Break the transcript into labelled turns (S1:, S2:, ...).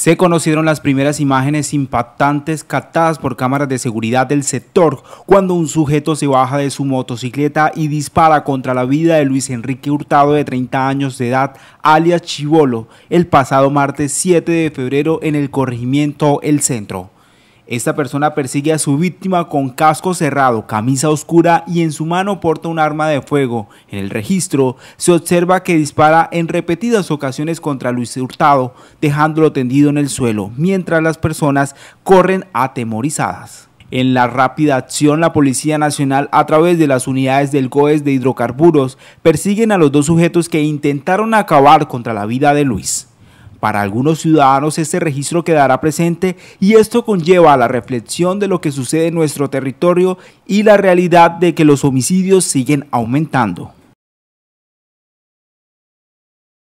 S1: se conocieron las primeras imágenes impactantes captadas por cámaras de seguridad del sector cuando un sujeto se baja de su motocicleta y dispara contra la vida de Luis Enrique Hurtado de 30 años de edad, alias Chivolo, el pasado martes 7 de febrero en el corregimiento El Centro. Esta persona persigue a su víctima con casco cerrado, camisa oscura y en su mano porta un arma de fuego. En el registro se observa que dispara en repetidas ocasiones contra Luis Hurtado, dejándolo tendido en el suelo, mientras las personas corren atemorizadas. En la rápida acción, la Policía Nacional, a través de las unidades del GOES de hidrocarburos, persiguen a los dos sujetos que intentaron acabar contra la vida de Luis. Para algunos ciudadanos este registro quedará presente y esto conlleva a la reflexión de lo que sucede en nuestro territorio y la realidad de que los homicidios siguen aumentando.